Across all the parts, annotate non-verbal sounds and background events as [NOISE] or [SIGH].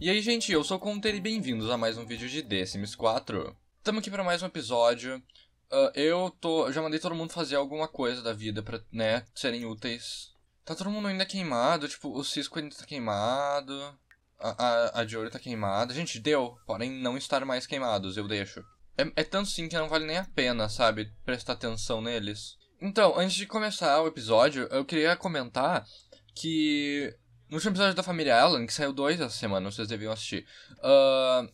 E aí, gente, eu sou o Conter e bem-vindos a mais um vídeo de The Sims 4. Tamo aqui para mais um episódio. Uh, eu tô, já mandei todo mundo fazer alguma coisa da vida pra, né, serem úteis. Tá todo mundo ainda queimado, tipo, o Cisco ainda tá queimado, a, a, a Jory tá queimada. Gente, deu, podem não estar mais queimados, eu deixo. É, é tanto sim que não vale nem a pena, sabe, prestar atenção neles. Então, antes de começar o episódio, eu queria comentar que no último episódio da Família Allen, que saiu dois essa semana, vocês deviam assistir. Uh,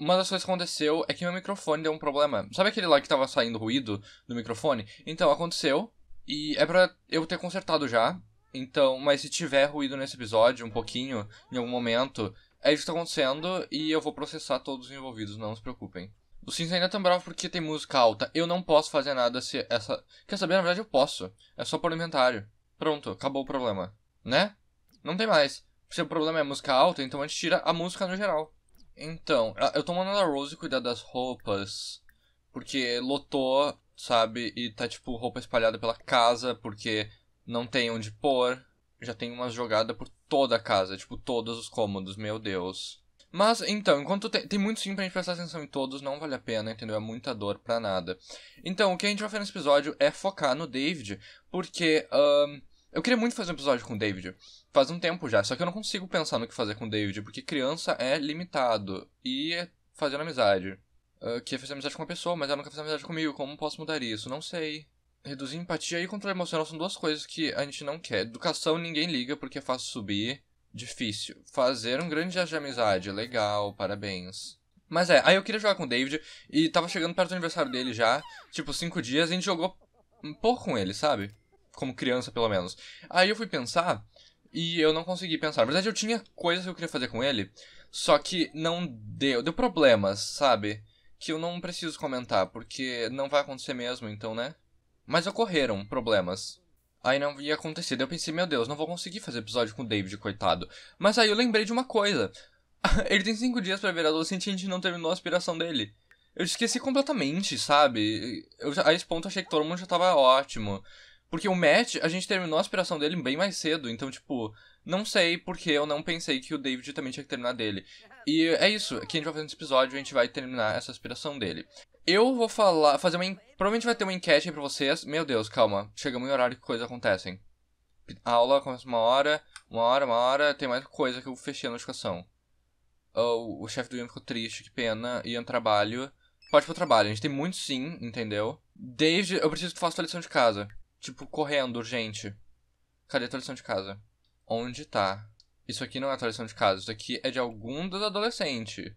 uma das coisas que aconteceu é que meu microfone deu um problema. Sabe aquele lá que tava saindo ruído do microfone? Então, aconteceu. E é pra eu ter consertado já. Então, mas se tiver ruído nesse episódio, um pouquinho, em algum momento, é isso que tá acontecendo e eu vou processar todos os envolvidos, não se preocupem. O Sims ainda é tão bravo porque tem música alta. Eu não posso fazer nada se essa. Quer saber? Na verdade, eu posso. É só por inventário. Pronto, acabou o problema. Né? Não tem mais. Se o problema é música alta, então a gente tira a música no geral. Então, eu tô mandando a Rose cuidar das roupas, porque lotou, sabe? E tá, tipo, roupa espalhada pela casa, porque não tem onde pôr. Já tem uma jogada por toda a casa, tipo, todos os cômodos, meu Deus. Mas, então, enquanto tem, tem muito sim pra gente prestar atenção em todos, não vale a pena, entendeu? É muita dor pra nada. Então, o que a gente vai fazer nesse episódio é focar no David, porque. Um, eu queria muito fazer um episódio com o David. Faz um tempo já, só que eu não consigo pensar no que fazer com o David, porque criança é limitado. E é fazendo amizade. Uh, ah, queria é fazer amizade com uma pessoa, mas ela nunca fez amizade comigo. Como posso mudar isso? Não sei. Reduzir empatia e controle emocional são duas coisas que a gente não quer. Educação ninguém liga porque é fácil subir. Difícil. Fazer um grande gesto de amizade. Legal, parabéns. Mas é, aí eu queria jogar com o David e tava chegando perto do aniversário dele já. Tipo, cinco dias e a gente jogou um pouco com ele, sabe? como criança, pelo menos. Aí eu fui pensar e eu não consegui pensar. Na verdade, eu tinha coisas que eu queria fazer com ele, só que não deu. Deu problemas, sabe? Que eu não preciso comentar, porque não vai acontecer mesmo, então, né? Mas ocorreram problemas. Aí não ia acontecer. Daí eu pensei, meu Deus, não vou conseguir fazer episódio com o David, coitado. Mas aí eu lembrei de uma coisa. [LAUGHS] ele tem cinco dias para virar adolescente e a gente não terminou a aspiração dele. Eu esqueci completamente, sabe? Eu, a esse ponto eu achei que todo mundo já tava ótimo. Porque o Matt, a gente terminou a aspiração dele bem mais cedo, então, tipo, não sei porque eu não pensei que o David também tinha que terminar dele. E é isso, que a gente vai fazer nesse episódio, a gente vai terminar essa aspiração dele. Eu vou falar, fazer uma. Provavelmente vai ter uma enquete aí pra vocês. Meu Deus, calma, chegamos em horário que coisas acontecem. A aula começa uma hora, uma hora, uma hora, tem mais coisa que eu fechei a notificação. Oh, o chefe do Ian ficou triste, que pena. Ian, trabalho. Pode ir pro trabalho, a gente tem muito sim, entendeu? Desde. Eu preciso que tu faça tua lição de casa. Tipo, correndo, urgente. Cadê a tua lição de casa? Onde tá? Isso aqui não é tua lição de casa, isso aqui é de algum dos adolescentes.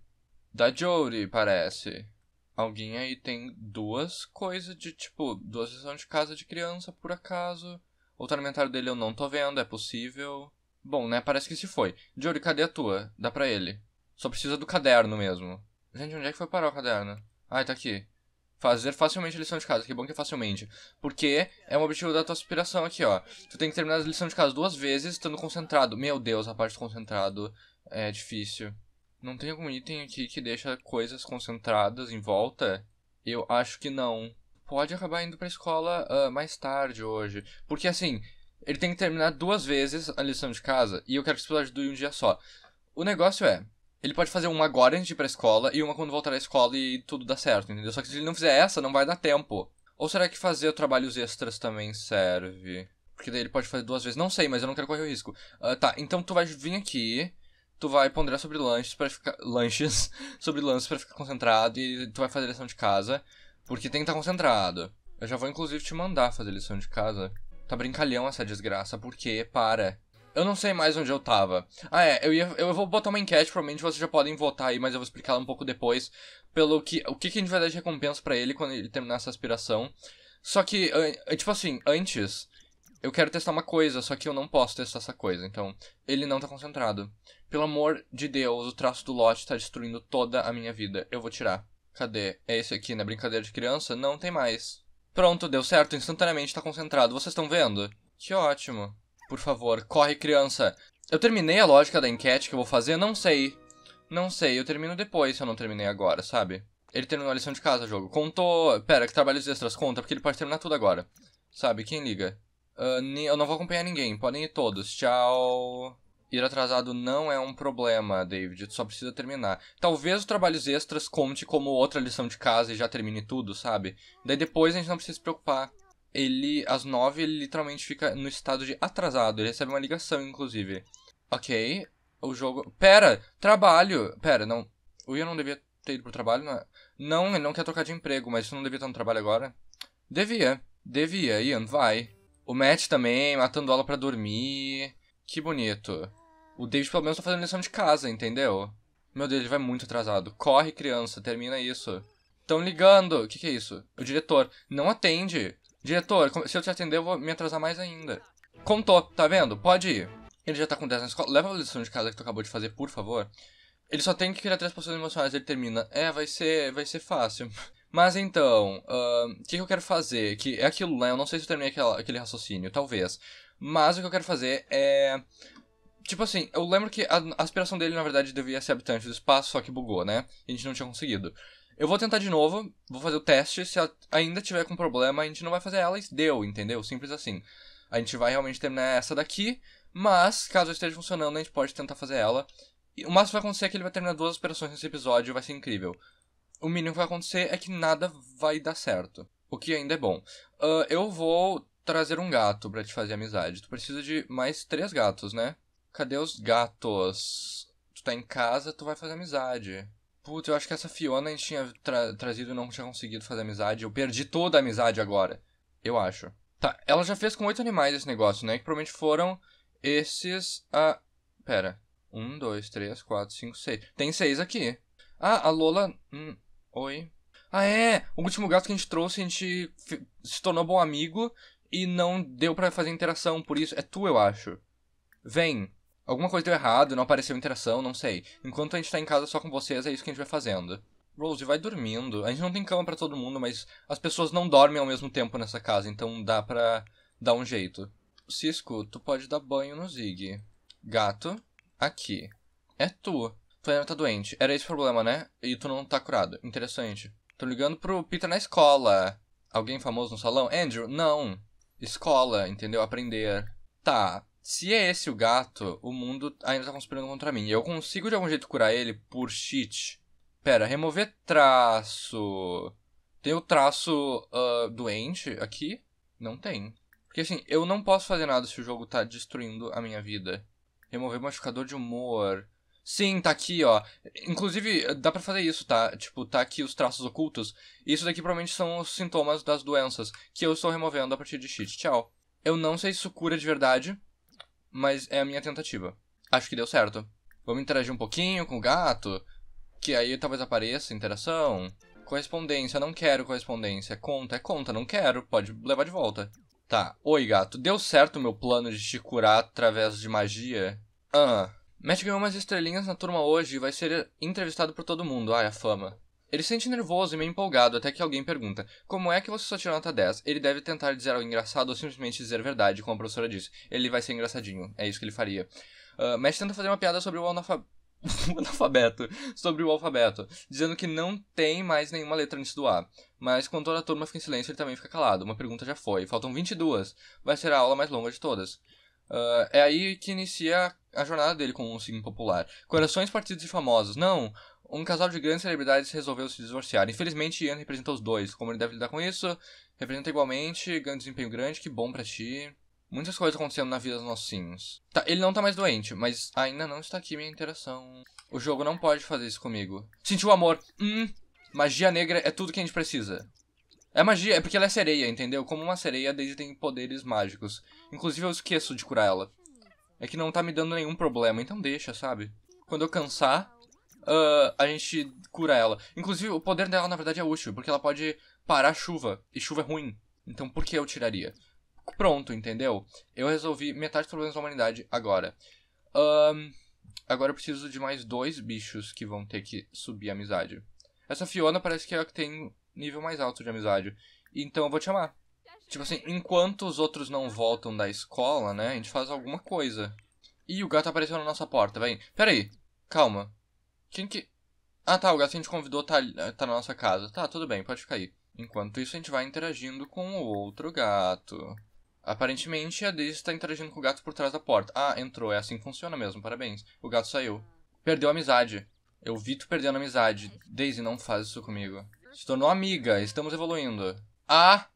Da Jory, parece. Alguém aí tem duas coisas de, tipo, duas lições de casa de criança, por acaso. Outro alimentário dele eu não tô vendo, é possível. Bom, né, parece que se foi. Jory, cadê a tua? Dá pra ele. Só precisa do caderno mesmo. Gente, onde é que foi parar o caderno? Ah, tá aqui. Fazer facilmente a lição de casa, que bom que é facilmente. Porque é um objetivo da tua aspiração aqui, ó. Tu tem que terminar a lição de casa duas vezes, estando concentrado. Meu Deus, a parte concentrado é difícil. Não tem algum item aqui que deixa coisas concentradas em volta? Eu acho que não. Pode acabar indo pra escola uh, mais tarde hoje. Porque assim, ele tem que terminar duas vezes a lição de casa e eu quero que você ajude um dia só. O negócio é, ele pode fazer uma agora antes de ir pra escola e uma quando voltar à escola e tudo dá certo, entendeu? Só que se ele não fizer essa, não vai dar tempo. Ou será que fazer trabalhos extras também serve? Porque daí ele pode fazer duas vezes. Não sei, mas eu não quero correr o risco. Uh, tá, então tu vai vir aqui, tu vai ponderar sobre lanches para ficar. [LAUGHS] Lanches. Sobre lanches para ficar concentrado e tu vai fazer lição de casa. Porque tem que estar tá concentrado. Eu já vou inclusive te mandar fazer lição de casa. Tá brincalhão essa desgraça, porque para. Eu não sei mais onde eu tava. Ah, é, eu, ia, eu vou botar uma enquete, provavelmente vocês já podem votar aí, mas eu vou explicar um pouco depois. Pelo que. O que, que a gente vai dar de recompensa para ele quando ele terminar essa aspiração. Só que, é, tipo assim, antes, eu quero testar uma coisa, só que eu não posso testar essa coisa. Então, ele não tá concentrado. Pelo amor de Deus, o traço do lote tá destruindo toda a minha vida. Eu vou tirar. Cadê? É esse aqui, na né? brincadeira de criança? Não tem mais. Pronto, deu certo, instantaneamente tá concentrado. Vocês estão vendo? Que ótimo. Por favor, corre, criança. Eu terminei a lógica da enquete que eu vou fazer? Não sei. Não sei, eu termino depois se eu não terminei agora, sabe? Ele terminou a lição de casa, jogo. Contou... Pera, que trabalhos extras conta, porque ele pode terminar tudo agora. Sabe, quem liga? Uh, eu não vou acompanhar ninguém, podem ir todos. Tchau. Ir atrasado não é um problema, David. Tu só precisa terminar. Talvez os trabalhos extras conte como outra lição de casa e já termine tudo, sabe? Daí depois a gente não precisa se preocupar ele, às nove, ele literalmente fica no estado de atrasado. Ele recebe uma ligação, inclusive. Ok, o jogo. Pera, trabalho! Pera, não. O Ian não devia ter ido pro trabalho, não é? Não, ele não quer trocar de emprego, mas isso não devia estar no trabalho agora? Devia, devia, Ian, vai. O Matt também, matando aula para dormir. Que bonito. O David pelo menos tá fazendo lição de casa, entendeu? Meu Deus, ele vai muito atrasado. Corre, criança, termina isso. Estão ligando. O que, que, é isso? O diretor não atende. Diretor, se eu te atender, eu vou me atrasar mais ainda. Contou, tá vendo? Pode ir. Ele já tá com 10 na escola. Leva a lição de casa que tu acabou de fazer, por favor. Ele só tem que criar três posições emocionais. Ele termina. É, vai ser, vai ser fácil. [LAUGHS] Mas então, o uh, que, que, eu quero fazer? Que é aquilo né? eu não sei se eu terminei aquela, aquele raciocínio, talvez. Mas o que eu quero fazer é. Tipo assim, eu lembro que a aspiração dele, na verdade, devia ser habitante do espaço, só que bugou, né? A gente não tinha conseguido. Eu vou tentar de novo, vou fazer o teste. Se ainda tiver com problema, a gente não vai fazer ela e deu, entendeu? Simples assim. A gente vai realmente terminar essa daqui, mas caso esteja funcionando, a gente pode tentar fazer ela. o máximo que vai acontecer é que ele vai terminar duas operações nesse episódio, vai ser incrível. O mínimo que vai acontecer é que nada vai dar certo, o que ainda é bom. Uh, eu vou trazer um gato para te fazer amizade. Tu precisa de mais três gatos, né? Cadê os gatos? Tu tá em casa, tu vai fazer amizade. Putz, eu acho que essa Fiona a gente tinha tra trazido e não tinha conseguido fazer amizade. Eu perdi toda a amizade agora. Eu acho. Tá, ela já fez com oito animais esse negócio, né? Que provavelmente foram esses. Ah, pera. Um, dois, três, quatro, cinco, seis. Tem seis aqui. Ah, a Lola. Hum, oi. Ah, é! O último gato que a gente trouxe, a gente se tornou bom amigo e não deu para fazer interação, por isso. É tu, eu acho. Vem. Alguma coisa deu errado, não apareceu interação, não sei. Enquanto a gente tá em casa só com vocês, é isso que a gente vai fazendo. Rose, vai dormindo. A gente não tem cama para todo mundo, mas as pessoas não dormem ao mesmo tempo nessa casa, então dá pra dar um jeito. Cisco, tu pode dar banho no Zig. Gato, aqui. É tu. Tu ainda tá doente. Era esse o problema, né? E tu não tá curado. Interessante. Tô ligando pro Peter na escola. Alguém famoso no salão? Andrew? Não. Escola, entendeu? Aprender. Tá, se é esse o gato, o mundo ainda tá conspirando contra mim. E eu consigo de algum jeito curar ele por cheat. Pera, remover traço. Tem o traço uh, doente aqui? Não tem. Porque assim, eu não posso fazer nada se o jogo tá destruindo a minha vida. Remover modificador de humor. Sim, tá aqui, ó. Inclusive, dá para fazer isso, tá? Tipo, tá aqui os traços ocultos. Isso daqui provavelmente são os sintomas das doenças, que eu estou removendo a partir de cheat. Tchau. Eu não sei se isso cura de verdade, mas é a minha tentativa. Acho que deu certo. Vamos interagir um pouquinho com o gato, que aí talvez apareça interação. Correspondência, não quero correspondência. É conta, é conta, não quero, pode levar de volta. Tá, oi gato, deu certo o meu plano de te curar através de magia? Ah, Matt ganhou umas estrelinhas na turma hoje e vai ser entrevistado por todo mundo. Ai, a fama. Ele se sente nervoso e meio empolgado até que alguém pergunta: Como é que você só tirou nota 10? Ele deve tentar dizer algo engraçado ou simplesmente dizer a verdade, como a professora disse. Ele vai ser engraçadinho, é isso que ele faria. Uh, ah, Matt tenta fazer uma piada sobre o analfabeto. [LAUGHS] analfabeto, sobre o alfabeto, dizendo que não tem mais nenhuma letra antes do A. Mas quando toda a turma fica em silêncio, ele também fica calado. Uma pergunta já foi. Faltam 22. Vai ser a aula mais longa de todas. Uh, é aí que inicia a jornada dele com um signo popular. Corações, partidos e famosos. Não, um casal de grandes celebridades resolveu se divorciar. Infelizmente, Ian representa os dois. Como ele deve lidar com isso? Representa igualmente, ganha desempenho grande, que bom para ti. Muitas coisas acontecendo na vida dos nossos sims. Tá, ele não tá mais doente, mas ainda não está aqui minha interação. O jogo não pode fazer isso comigo. Sentiu amor. Hum, magia negra é tudo que a gente precisa. É magia, é porque ela é sereia, entendeu? Como uma sereia, desde tem poderes mágicos. Inclusive, eu esqueço de curar ela. É que não tá me dando nenhum problema, então deixa, sabe? Quando eu cansar, uh, a gente cura ela. Inclusive, o poder dela, na verdade, é útil, porque ela pode parar chuva, e chuva é ruim. Então por que eu tiraria? Pronto, entendeu? Eu resolvi metade dos problemas da humanidade agora. Um, agora eu preciso de mais dois bichos que vão ter que subir a amizade. Essa Fiona parece que é a que tem nível mais alto de amizade. Então eu vou te chamar. Tipo assim, enquanto os outros não voltam da escola, né? A gente faz alguma coisa. Ih, o gato apareceu na nossa porta, vem. Pera aí, calma. Quem que. Ah tá, o gato que a gente convidou tá, né, tá na nossa casa. Tá, tudo bem, pode ficar aí. Enquanto isso, a gente vai interagindo com o outro gato. Aparentemente, a Daisy está interagindo com o gato por trás da porta. Ah, entrou. É assim que funciona mesmo. Parabéns. O gato saiu. Perdeu a amizade. Eu vi tu perdendo a amizade. Daisy, não faz isso comigo. Se tornou amiga. Estamos evoluindo. Ah!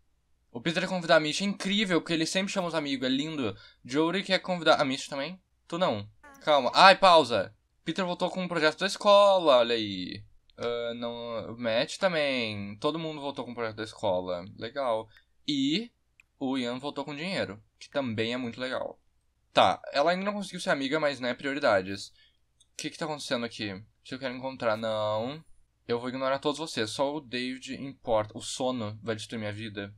O Peter quer convidar a Mitch. É incrível, porque ele sempre chama os amigos. É lindo. Jory quer convidar a Mitch também? Tu não. Calma. Ai, pausa. Peter voltou com o um projeto da escola, olha aí. Uh, não, Matt também. Todo mundo voltou com o um projeto da escola. Legal. E o Ian voltou com dinheiro, que também é muito legal. Tá, ela ainda não conseguiu ser amiga, mas né, prioridades. O que que tá acontecendo aqui? Se eu quero encontrar, não. Eu vou ignorar todos vocês, só o David importa. O sono vai destruir minha vida.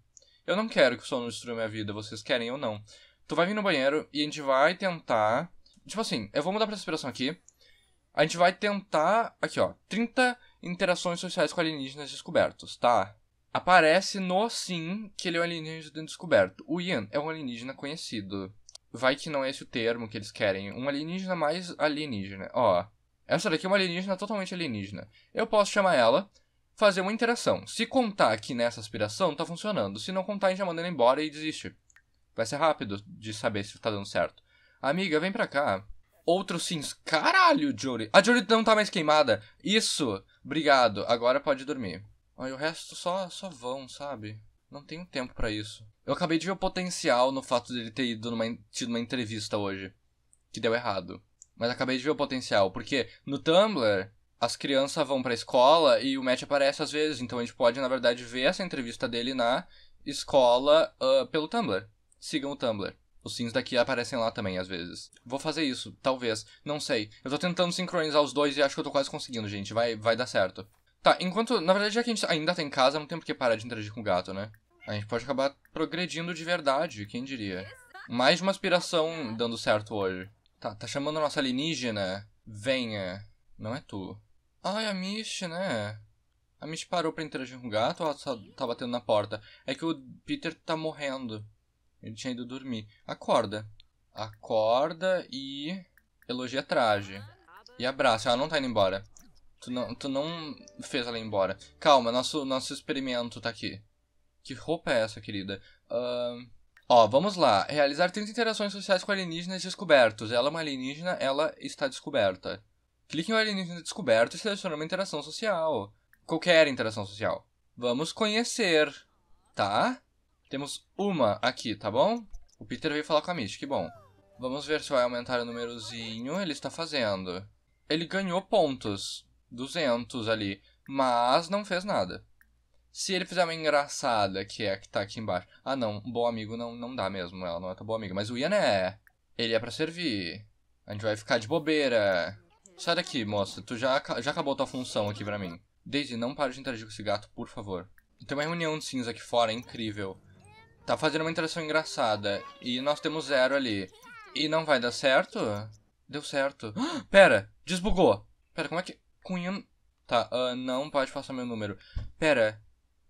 Eu não quero que o sono destrua minha vida, vocês querem ou não. Tu vai vir no banheiro e a gente vai tentar. Tipo assim, eu vou mudar pra respiração aqui. A gente vai tentar. Aqui, ó. 30 interações sociais com alienígenas descobertos, tá? Aparece no sim que ele é um alienígena descoberto. O Ian é um alienígena conhecido. Vai que não é esse o termo que eles querem. Um alienígena mais alienígena. Ó. Essa daqui é uma alienígena totalmente alienígena. Eu posso chamar ela, fazer uma interação. Se contar aqui nessa aspiração, tá funcionando. Se não contar, a gente já manda ela embora e desiste. Vai ser rápido de saber se tá dando certo. Amiga, vem pra cá. Outros sims. Caralho, Jory. A Jory não tá mais queimada. Isso. Obrigado. Agora pode dormir. Aí o resto só, só vão, sabe? Não tenho tempo para isso. Eu acabei de ver o potencial no fato dele ter ido numa, tido uma entrevista hoje. Que deu errado. Mas acabei de ver o potencial. Porque no Tumblr, as crianças vão pra escola e o Matt aparece às vezes. Então a gente pode, na verdade, ver essa entrevista dele na escola uh, pelo Tumblr. Sigam o Tumblr. Os sims daqui aparecem lá também, às vezes. Vou fazer isso, talvez. Não sei. Eu tô tentando sincronizar os dois e acho que eu tô quase conseguindo, gente. Vai, vai dar certo. Tá, enquanto... Na verdade, já que a gente ainda tá em casa, não tem por que parar de interagir com o gato, né? A gente pode acabar progredindo de verdade, quem diria. Mais de uma aspiração dando certo hoje. Tá, tá chamando a nossa alienígena? Venha. Não é tu. Ai, a Mish, né? A Mish parou pra interagir com o gato ou ela só tá batendo na porta? É que o Peter tá morrendo. Ele tinha ido dormir. Acorda. Acorda e elogia traje. E abraça. Ela não tá indo embora. Tu não, tu não fez ela ir embora. Calma, nosso, nosso experimento tá aqui. Que roupa é essa, querida? Uh... Ó, vamos lá. Realizar 30 interações sociais com alienígenas descobertos. Ela é uma alienígena, ela está descoberta. Clique em um alienígena descoberto e selecione uma interação social. Qualquer interação social. Vamos conhecer, tá? Temos uma aqui, tá bom? O Peter veio falar com a Mitch, que bom. Vamos ver se vai aumentar o númerozinho. Ele está fazendo. Ele ganhou pontos. 200 ali. Mas não fez nada. Se ele fizer uma engraçada, que é a que tá aqui embaixo. Ah, não. Bom amigo não, não dá mesmo. Ela não é tão boa amiga. Mas o Ian é. Ele é para servir. A gente vai ficar de bobeira. Sai daqui, moça. Tu já, já acabou tua função aqui pra mim. Daisy, não para de interagir com esse gato, por favor. Tem uma reunião de cinza aqui fora, é incrível tá fazendo uma interação engraçada e nós temos zero ali. E não vai dar certo? Deu certo. Ah, [GASPS] pera, desbugou. Pera, como é que... Cunha... Tá, uh, não pode passar meu número. Pera,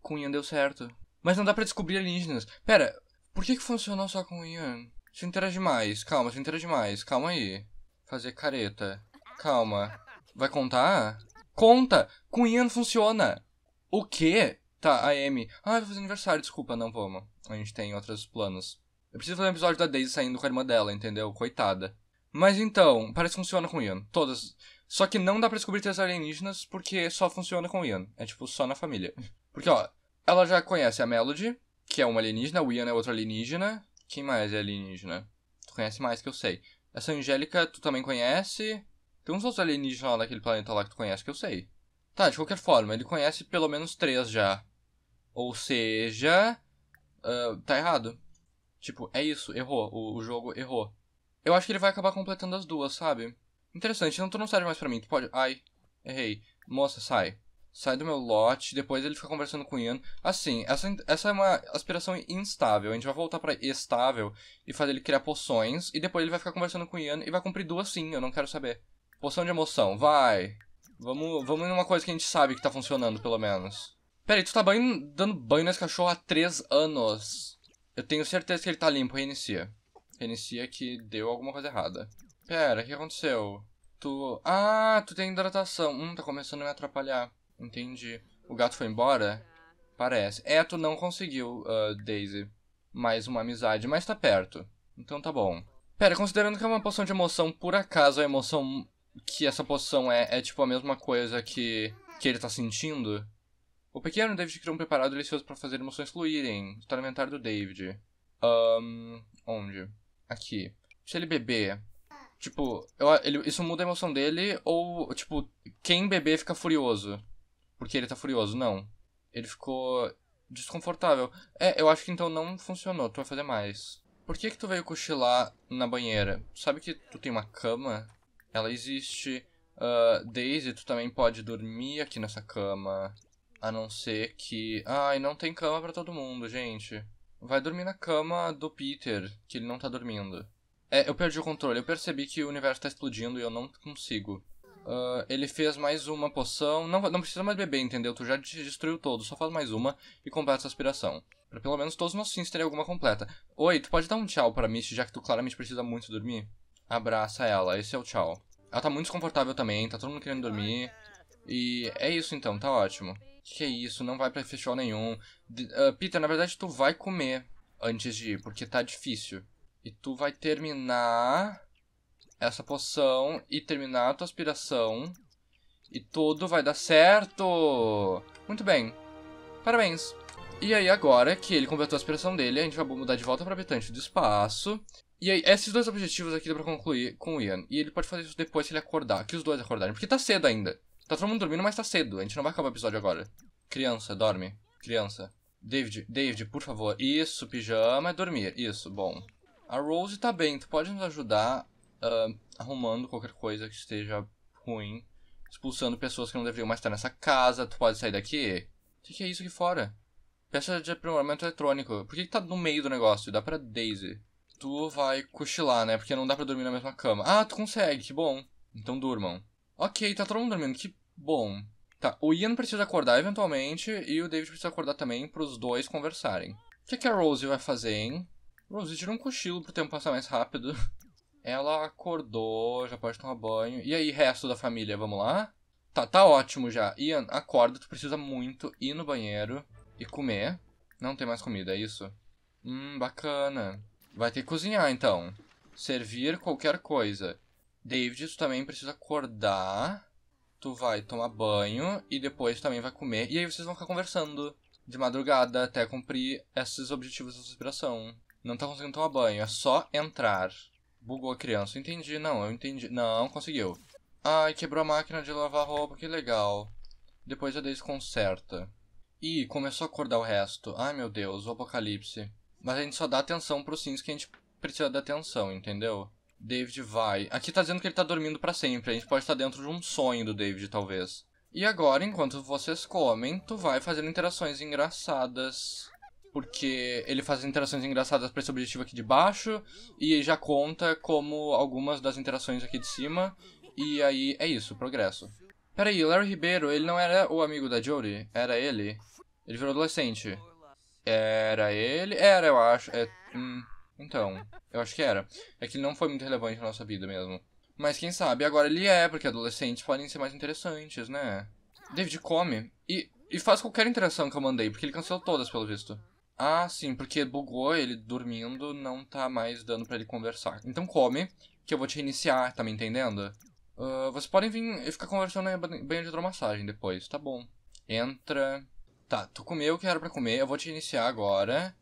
Cunha deu certo. Mas não dá pra descobrir alienígenas. Pera, por que que funcionou só com Ian? Se interage mais, calma, se interage mais, calma aí. Fazer careta. Calma. Vai contar? Conta! Cunha funciona! O quê? Tá, a Amy. Ah, vou fazer aniversário, desculpa, não vamos. A gente tem outros planos. Eu preciso fazer um episódio da Daisy saindo com a irmã dela, entendeu? Coitada. Mas então, parece que funciona com o Ian. Todas. Só que não dá pra descobrir três alienígenas porque só funciona com o Ian. É tipo, só na família. [LAUGHS] Porque, ó, ela já conhece a Melody, que é uma alienígena, o Ian é outro alienígena. Quem mais é alienígena? Tu conhece mais que eu sei. Essa Angélica tu também conhece. Tem uns outros alienígenas lá naquele planeta lá que tu conhece que eu sei. Tá, de qualquer forma, ele conhece pelo menos três já. Ou seja, uh, tá errado. Tipo, é isso, errou. O, o, jogo errou. Eu acho que ele vai acabar completando as duas, sabe? Interessante, então tu não serve mais pra mim. Tu pode. Ai, errei. Moça, sai. Sai do meu lote. Depois ele fica conversando com o Ian. Assim, essa, essa é uma aspiração instável. A gente vai voltar pra estável e fazer ele criar poções. E depois ele vai ficar conversando com o Ian e vai cumprir duas sim, eu não quero saber. Poção de emoção, vai. Vamos, vamos numa coisa que a gente sabe que tá funcionando, pelo menos. Peraí, tu tá banho, dando banho nesse cachorro há três anos. Eu tenho certeza que ele tá limpo, reinicia. Reinicia que deu alguma coisa errada. Pera, o que aconteceu? Tu. Ah, tu tem hidratação. Hum, tá começando a me atrapalhar. Entendi. O gato foi embora? Parece. É, tu não conseguiu, uh, Daisy. Mais uma amizade, mas tá perto. Então tá bom. Pera, considerando que é uma poção de emoção, por acaso a emoção que essa poção é, é tipo a mesma coisa que, que ele tá sentindo? O pequeno David criou um preparado delicioso para fazer emoções fluírem. Está no inventário do David. Um, onde? Aqui. Se ele beber. Tipo, eu, ele, isso muda a emoção dele ou, tipo, quem beber fica furioso? Porque ele tá furioso? Não. Ele ficou desconfortável. É, eu acho que então não funcionou. Tu vai fazer mais. Por que que tu veio cochilar na banheira? Tu sabe que tu tem uma cama? Ela existe. Uh, Daisy, tu também pode dormir aqui nessa cama. A não ser que. Ai, não tem cama para todo mundo, gente. Vai dormir na cama do Peter, que ele não tá dormindo. É, eu perdi o controle. Eu percebi que o universo tá explodindo e eu não consigo. Uh, ele fez mais uma poção. Não, não precisa mais beber, entendeu? Tu já te destruiu todo. Só faz mais uma e completa essa aspiração. Pra pelo menos todos os nossos sims terem alguma completa. Oi, tu pode dar um tchau pra Misty, já que tu claramente precisa muito dormir? Abraça ela. Esse é o tchau. Ela tá muito desconfortável também, tá todo mundo querendo dormir. E é isso então, tá ótimo. Que é isso, não vai pra festival nenhum. Uh, Peter, na verdade tu vai comer antes de ir, porque tá difícil. E tu vai terminar essa poção e terminar a tua aspiração. E tudo vai dar certo! Muito bem. Parabéns. E aí agora que ele completou a aspiração dele, a gente vai mudar de volta para habitante do espaço. E aí, esses dois objetivos aqui dá pra concluir com o Ian. E ele pode fazer isso depois que ele acordar, que os dois acordarem, porque tá cedo ainda. Tá todo mundo dormindo, mas tá cedo. A gente não vai acabar o episódio agora. Criança, dorme. Criança. David, David, por favor. Isso, pijama é dormir. Isso, bom. A Rose tá bem. Tu pode nos ajudar uh, arrumando qualquer coisa que esteja ruim. Expulsando pessoas que não deveriam mais estar nessa casa. Tu pode sair daqui. O que, que é isso aqui fora? Peça de aprimoramento eletrônico. Por que, que tá no meio do negócio? Dá pra Daisy. Tu vai cochilar, né? Porque não dá pra dormir na mesma cama. Ah, tu consegue. Que bom. Então durmam. Ok, tá todo mundo dormindo. Que Bom, tá. O Ian precisa acordar eventualmente e o David precisa acordar também para os dois conversarem. O que, que a Rose vai fazer, hein? Rose tira um cochilo pro tempo passar mais rápido. [LAUGHS] Ela acordou, já pode tomar banho. E aí, resto da família, vamos lá? Tá, tá ótimo já. Ian, acorda, tu precisa muito ir no banheiro e comer. Não tem mais comida, é isso? Hum, bacana. Vai ter que cozinhar então. Servir qualquer coisa. David, tu também precisa acordar tu vai tomar banho e depois também vai comer. E aí vocês vão ficar conversando de madrugada até cumprir esses objetivos da respiração aspiração. Não tá conseguindo tomar banho, é só entrar. Bugou a criança. Entendi, não, eu entendi. Não, conseguiu. Ai, quebrou a máquina de lavar roupa, que legal. Depois a desconserta. conserta. E começou a acordar o resto. Ai meu Deus, o apocalipse. Mas a gente só dá atenção pros sims que a gente precisa da atenção, entendeu? David vai. Aqui tá dizendo que ele tá dormindo para sempre. A gente pode estar tá dentro de um sonho do David, talvez. E agora, enquanto vocês comem, tu vai fazendo interações engraçadas. Porque ele faz interações engraçadas para esse objetivo aqui de baixo. E já conta como algumas das interações aqui de cima. E aí é isso, progresso. Peraí, o Larry Ribeiro, ele não era o amigo da Jory? Era ele? Ele virou adolescente. Era ele? Era, eu acho. É, hum. Então, eu acho que era. É que ele não foi muito relevante na nossa vida mesmo. Mas quem sabe, agora ele é, porque adolescentes podem ser mais interessantes, né? David come e, e faz qualquer interação que eu mandei, porque ele cancelou todas, pelo visto. Ah, sim, porque bugou ele dormindo, não tá mais dando para ele conversar. Então come, que eu vou te iniciar tá me entendendo? Uh, vocês podem vir e ficar conversando na banho de hidromassagem depois, tá bom. Entra. Tá, tu comeu o que era pra comer, eu vou te iniciar agora.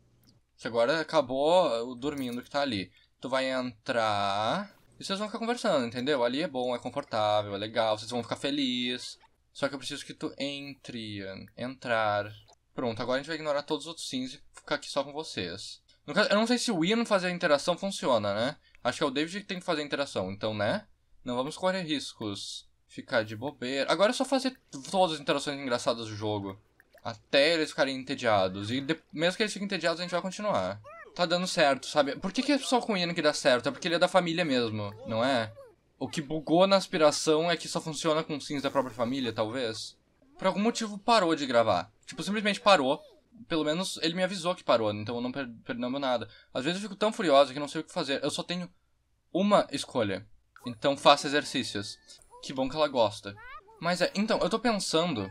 Que agora acabou uh, o dormindo que tá ali. Tu vai entrar e vocês vão ficar conversando, entendeu? Ali é bom, é confortável, é legal, vocês vão ficar felizes. Só que eu preciso que tu entre, entrar. Pronto, agora a gente vai ignorar todos os outros sims e ficar aqui só com vocês. Caso, eu não sei se o Ian fazer a interação funciona, né? Acho que é o David que tem que fazer a interação, então, né? Não vamos correr riscos. Ficar de bobeira. Agora é só fazer todas as interações engraçadas do jogo. Até eles ficarem entediados. E de... mesmo que eles fiquem entediados, a gente vai continuar. Tá dando certo, sabe? Por que, que é só com o Ian que dá certo? É porque ele é da família mesmo, não é? O que bugou na aspiração é que só funciona com sims da própria família, talvez. Por algum motivo parou de gravar. Tipo, simplesmente parou. Pelo menos ele me avisou que parou, então eu não per nada. Às vezes eu fico tão furiosa que não sei o que fazer. Eu só tenho uma escolha. Então faça exercícios. Que bom que ela gosta. Mas é, então, eu tô pensando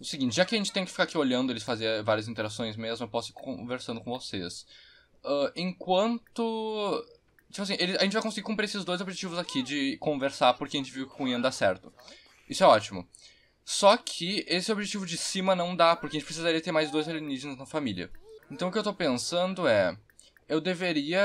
o seguinte, já que a gente tem que ficar aqui olhando eles fazer várias interações mesmo, eu posso ir conversando com vocês. Uh, enquanto. Tipo assim, ele, a gente vai conseguir cumprir esses dois objetivos aqui de conversar porque a gente viu que com o Ian dá certo. Isso é ótimo. Só que esse objetivo de cima não dá, porque a gente precisaria ter mais dois alienígenas na família. Então o que eu tô pensando é. Eu deveria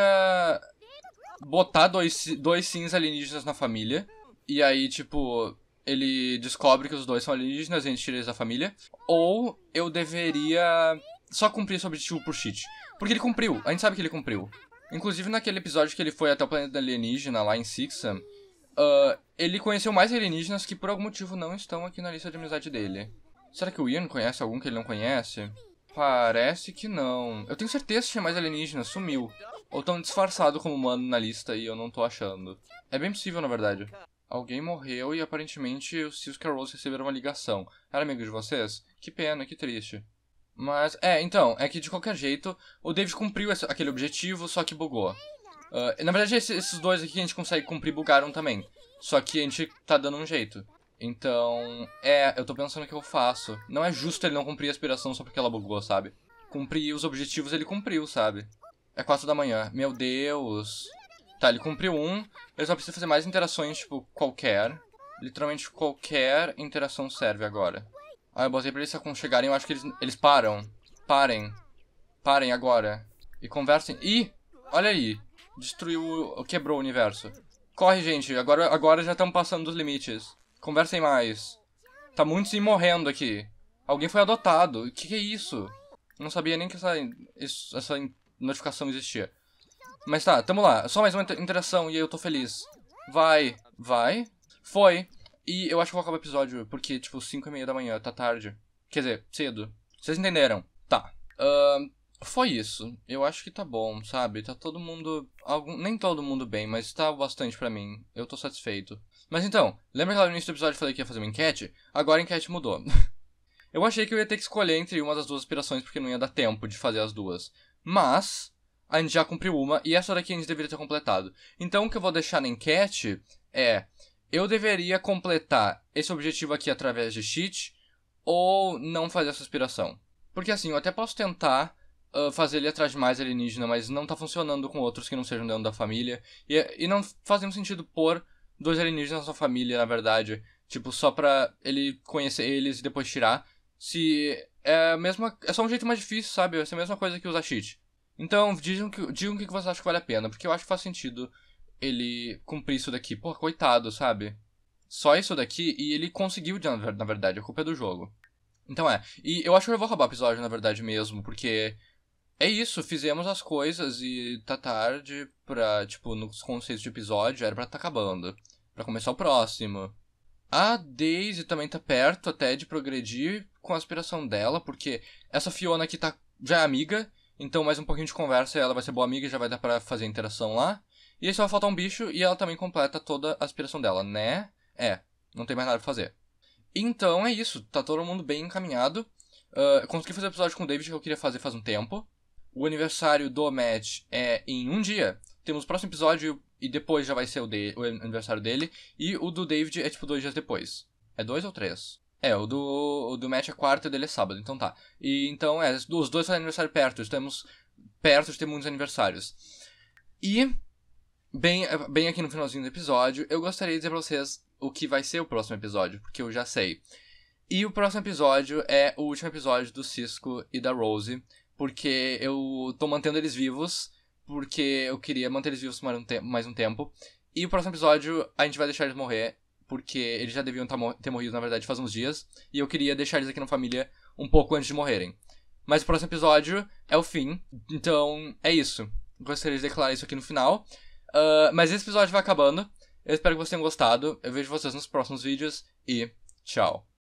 botar dois, dois sims alienígenas na família. E aí, tipo, ele descobre que os dois são alienígenas e a gente tira eles da família. Ou eu deveria só cumprir esse objetivo por cheat. Porque ele cumpriu, a gente sabe que ele cumpriu. Inclusive naquele episódio que ele foi até o planeta alienígena lá em Sixam, uh, ele conheceu mais alienígenas que por algum motivo não estão aqui na lista de amizade dele. Será que o Ian conhece algum que ele não conhece? Parece que não. Eu tenho certeza que tinha é mais alienígenas, sumiu. Ou tão disfarçado como humano na lista e eu não tô achando. É bem possível, na verdade. Alguém morreu e aparentemente os Seals e receberam uma ligação. Era amigo de vocês? Que pena, que triste. Mas, é, então, é que de qualquer jeito, o David cumpriu esse, aquele objetivo, só que bugou. Uh, na verdade, esse, esses dois aqui a gente consegue cumprir bugaram também. Só que a gente tá dando um jeito. Então, é, eu tô pensando o que eu faço. Não é justo ele não cumprir a aspiração só porque ela bugou, sabe? Cumprir os objetivos ele cumpriu, sabe? É quatro da manhã. Meu Deus. Tá, ele cumpriu um. Eu só preciso fazer mais interações, tipo, qualquer. Literalmente qualquer interação serve agora. Ah, eu botei pra eles se aconchegarem. Eu acho que eles, eles param. Parem. Parem agora. E conversem. Ih! Olha aí. Destruiu... Quebrou o universo. Corre, gente. Agora, agora já estamos passando dos limites. Conversem mais. Tá muito se morrendo aqui. Alguém foi adotado. O que, que, é isso? Não sabia nem que essa, essa notificação existia. Mas tá, tamo lá. Só mais uma interação e aí eu tô feliz. Vai, vai. Foi. E eu acho que vou acabar o episódio, porque, tipo, 5 e meia da manhã, tá tarde. Quer dizer, cedo. Vocês entenderam? Tá. Uh, foi isso. Eu acho que tá bom, sabe? Tá todo mundo. Algum, nem todo mundo bem, mas tá bastante para mim. Eu tô satisfeito. Mas então, lembra que lá no início do episódio eu falei que ia fazer uma enquete? Agora a enquete mudou. [LAUGHS] eu achei que eu ia ter que escolher entre uma das duas aspirações, porque não ia dar tempo de fazer as duas. Mas a gente já cumpriu uma, e essa daqui a gente deveria ter completado. Então o que eu vou deixar na enquete é: eu deveria completar esse objetivo aqui através de cheat ou não fazer essa aspiração? Porque assim, eu até posso tentar uh, fazer ele atrás de mais alienígena, mas não tá funcionando com outros que não sejam dentro da família. E, e não faz nenhum sentido pôr dois alienígenas na sua família, na verdade. Tipo, só pra ele conhecer eles e depois tirar. Se é, mesma, é só um jeito mais difícil, sabe? Essa é a mesma coisa que usar cheat. Então, digam que, o que vocês acham que vale a pena, porque eu acho que faz sentido ele cumprir isso daqui. Pô, coitado, sabe? Só isso daqui, e ele conseguiu, na verdade, a culpa é do jogo. Então é, e eu acho que eu vou acabar o episódio, na verdade, mesmo, porque é isso, fizemos as coisas e tá tarde pra, tipo, nos conceitos de episódio, era pra tá acabando. Pra começar o próximo. A Daisy também tá perto até de progredir com a aspiração dela, porque essa Fiona aqui tá já é amiga, então, mais um pouquinho de conversa, ela vai ser boa amiga, já vai dar pra fazer interação lá. E aí só vai faltar um bicho e ela também completa toda a aspiração dela, né? É, não tem mais nada pra fazer. Então é isso, tá todo mundo bem encaminhado. Uh, consegui fazer o episódio com o David que eu queria fazer faz um tempo. O aniversário do Matt é em um dia. Temos o próximo episódio e depois já vai ser o, de o aniversário dele. E o do David é tipo dois dias depois. É dois ou três? É, o do, o do match é quarta e dele é sábado, então tá. E então, é, os dois fazem aniversário perto, estamos perto de ter muitos aniversários. E, bem, eh, bem aqui no finalzinho do episódio, eu gostaria de dizer pra vocês o que vai ser o próximo episódio, porque eu já sei. E o próximo episódio é o último episódio do Cisco e da Rose, porque eu tô mantendo eles vivos, porque eu queria manter eles vivos mais um, te mais um tempo. E o próximo episódio a gente vai deixar eles morrer porque eles já deviam tá ter morrido, na verdade, faz uns dias, e eu queria deixar eles aqui na família um pouco antes de morrerem. Mas o próximo episódio é o fim, então é isso. Gostaria de declarar isso aqui no final. Uh, mas esse episódio vai acabando. Eu espero que vocês tenham gostado. Eu vejo vocês nos próximos vídeos e tchau.